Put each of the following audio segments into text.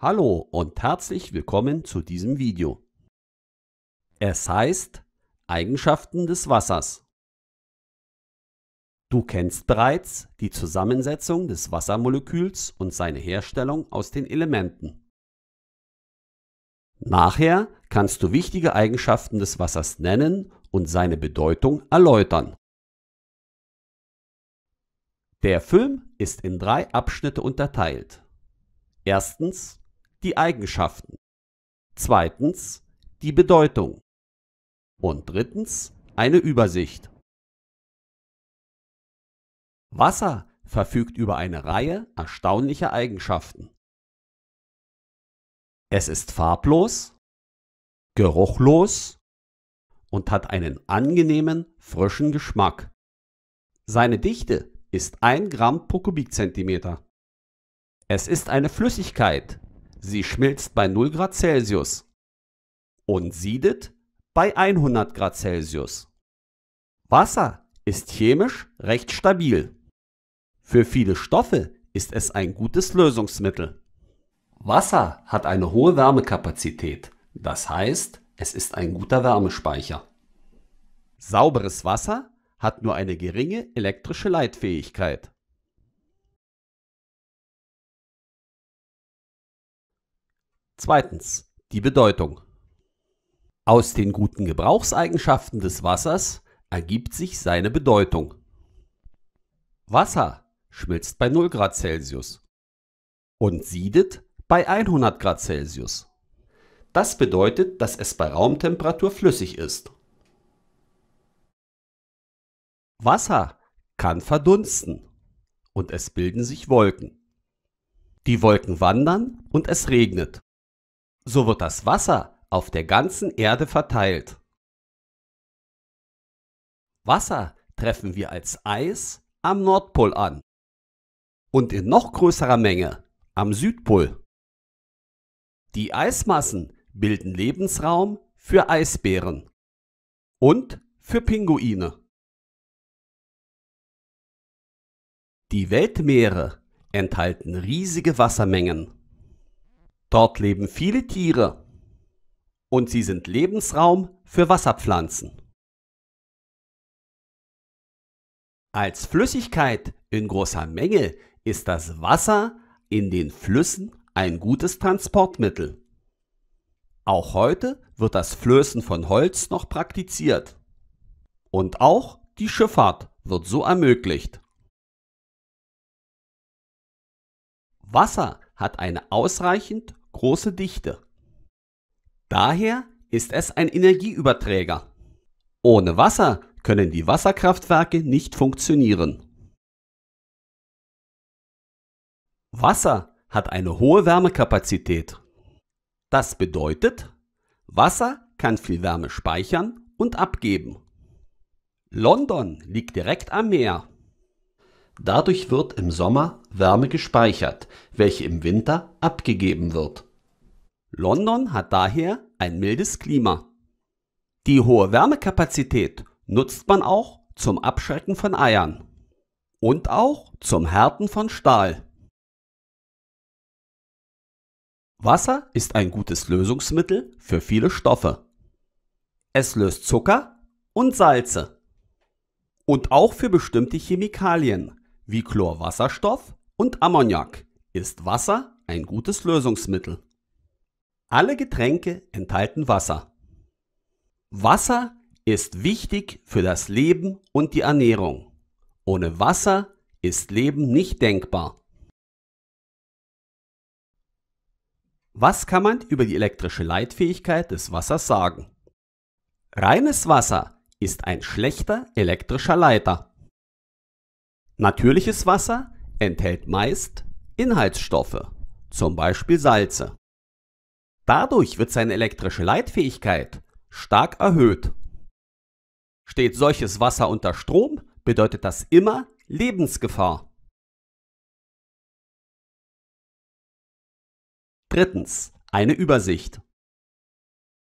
Hallo und herzlich willkommen zu diesem Video. Es heißt Eigenschaften des Wassers. Du kennst bereits die Zusammensetzung des Wassermoleküls und seine Herstellung aus den Elementen. Nachher kannst du wichtige Eigenschaften des Wassers nennen und seine Bedeutung erläutern. Der Film ist in drei Abschnitte unterteilt. Erstens die Eigenschaften. Zweitens die Bedeutung. Und drittens eine Übersicht. Wasser verfügt über eine Reihe erstaunlicher Eigenschaften. Es ist farblos, geruchlos und hat einen angenehmen, frischen Geschmack. Seine Dichte ist 1 Gramm pro Kubikzentimeter. Es ist eine Flüssigkeit, Sie schmilzt bei 0 Grad Celsius und siedet bei 100 Grad Celsius. Wasser ist chemisch recht stabil. Für viele Stoffe ist es ein gutes Lösungsmittel. Wasser hat eine hohe Wärmekapazität, das heißt, es ist ein guter Wärmespeicher. Sauberes Wasser hat nur eine geringe elektrische Leitfähigkeit. Zweitens die Bedeutung. Aus den guten Gebrauchseigenschaften des Wassers ergibt sich seine Bedeutung. Wasser schmilzt bei 0 Grad Celsius und siedet bei 100 Grad Celsius. Das bedeutet, dass es bei Raumtemperatur flüssig ist. Wasser kann verdunsten und es bilden sich Wolken. Die Wolken wandern und es regnet. So wird das Wasser auf der ganzen Erde verteilt. Wasser treffen wir als Eis am Nordpol an und in noch größerer Menge am Südpol. Die Eismassen bilden Lebensraum für Eisbären und für Pinguine. Die Weltmeere enthalten riesige Wassermengen. Dort leben viele Tiere und sie sind Lebensraum für Wasserpflanzen. Als Flüssigkeit in großer Menge ist das Wasser in den Flüssen ein gutes Transportmittel. Auch heute wird das Flößen von Holz noch praktiziert. Und auch die Schifffahrt wird so ermöglicht. Wasser hat eine ausreichend große Dichte. Daher ist es ein Energieüberträger. Ohne Wasser können die Wasserkraftwerke nicht funktionieren. Wasser hat eine hohe Wärmekapazität. Das bedeutet, Wasser kann viel Wärme speichern und abgeben. London liegt direkt am Meer. Dadurch wird im Sommer Wärme gespeichert, welche im Winter abgegeben wird. London hat daher ein mildes Klima. Die hohe Wärmekapazität nutzt man auch zum Abschrecken von Eiern und auch zum Härten von Stahl. Wasser ist ein gutes Lösungsmittel für viele Stoffe. Es löst Zucker und Salze. Und auch für bestimmte Chemikalien wie Chlorwasserstoff und Ammoniak ist Wasser ein gutes Lösungsmittel. Alle Getränke enthalten Wasser. Wasser ist wichtig für das Leben und die Ernährung. Ohne Wasser ist Leben nicht denkbar. Was kann man über die elektrische Leitfähigkeit des Wassers sagen? Reines Wasser ist ein schlechter elektrischer Leiter. Natürliches Wasser enthält meist Inhaltsstoffe, zum Beispiel Salze. Dadurch wird seine elektrische Leitfähigkeit stark erhöht. Steht solches Wasser unter Strom, bedeutet das immer Lebensgefahr. Drittens. Eine Übersicht.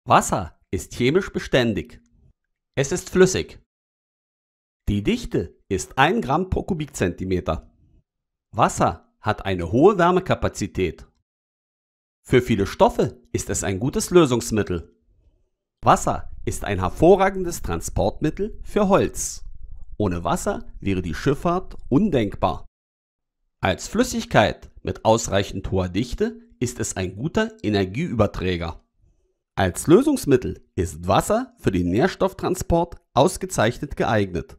Wasser ist chemisch beständig. Es ist flüssig. Die Dichte ist 1 Gramm pro Kubikzentimeter. Wasser hat eine hohe Wärmekapazität. Für viele Stoffe ist es ein gutes Lösungsmittel. Wasser ist ein hervorragendes Transportmittel für Holz. Ohne Wasser wäre die Schifffahrt undenkbar. Als Flüssigkeit mit ausreichend hoher Dichte ist es ein guter Energieüberträger. Als Lösungsmittel ist Wasser für den Nährstofftransport ausgezeichnet geeignet.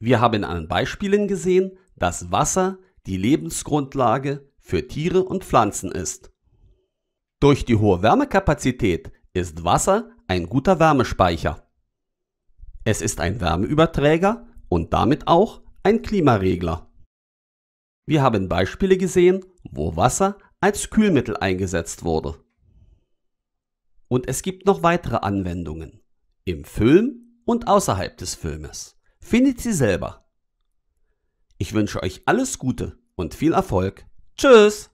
Wir haben an Beispielen gesehen, dass Wasser die Lebensgrundlage für Tiere und Pflanzen ist. Durch die hohe Wärmekapazität ist Wasser ein guter Wärmespeicher. Es ist ein Wärmeüberträger und damit auch ein Klimaregler. Wir haben Beispiele gesehen, wo Wasser als Kühlmittel eingesetzt wurde. Und es gibt noch weitere Anwendungen im Film und außerhalb des Filmes. Findet sie selber. Ich wünsche euch alles Gute und viel Erfolg. Tschüss!